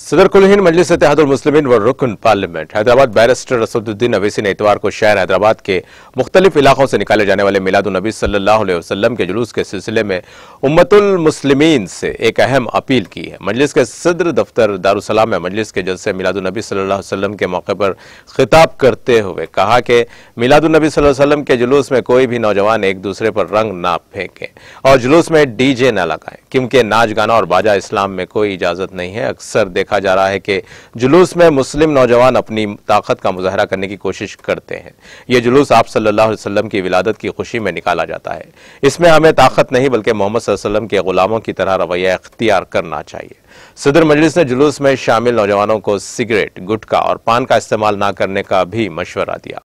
सदर कुलहीन मजलिस इतिहादुल मुस्लिमीन व रुकन पार्लियामेंट हैदराबाद बैरिस्टर असदुद्दीन अवैसी ने इतवार को शहर हैदराबाद के मुख्तलिफ इलाकों से निकाले जाने वाले मिलादुलनबी सल्लल्लाहु अलैहि वसल्लम के जुलूस के सिलसिले में उम्मतुल मुस्लिमीन से एक अहम अपील की है मजलिस के सदर दफ्तर दारुसलाम में मजलिस के जलसे मिलादुलनबी सल्लल्लाहु अलैहि वसल्लम के मौके पर खिताब करते हुए कहा कि मिलादुलनबी सल्लल्लाहु अलैहि वसल्लम के जुलूस में कोई भी नौजवान एक दूसरे पर रंग ना फेंके और जुलूस में डीजे ना लगाए क्योंकि नाच गाना और बाजा इस्लाम में कोई इजाज़त नहीं है अक्सर देख देखा जा रहा है कि जुलूस में मुस्लिम नौजवान अपनी ताकत का मुजाहरा करने की कोशिश करते हैं यह जुलूस आप सल्लल्लाहु अलैहि वसल्लम की विलादत की खुशी में निकाला जाता है इसमें हमें ताकत नहीं बल्कि मोहम्मद वसल्लम के गुलामों की तरह रवैया अख्तियार करना चाहिए सदर मजलिस ने जुलूस में शामिल नौजवानों को सिगरेट गुटखा और पान का इस्तेमाल ना करने का भी मशवरा दिया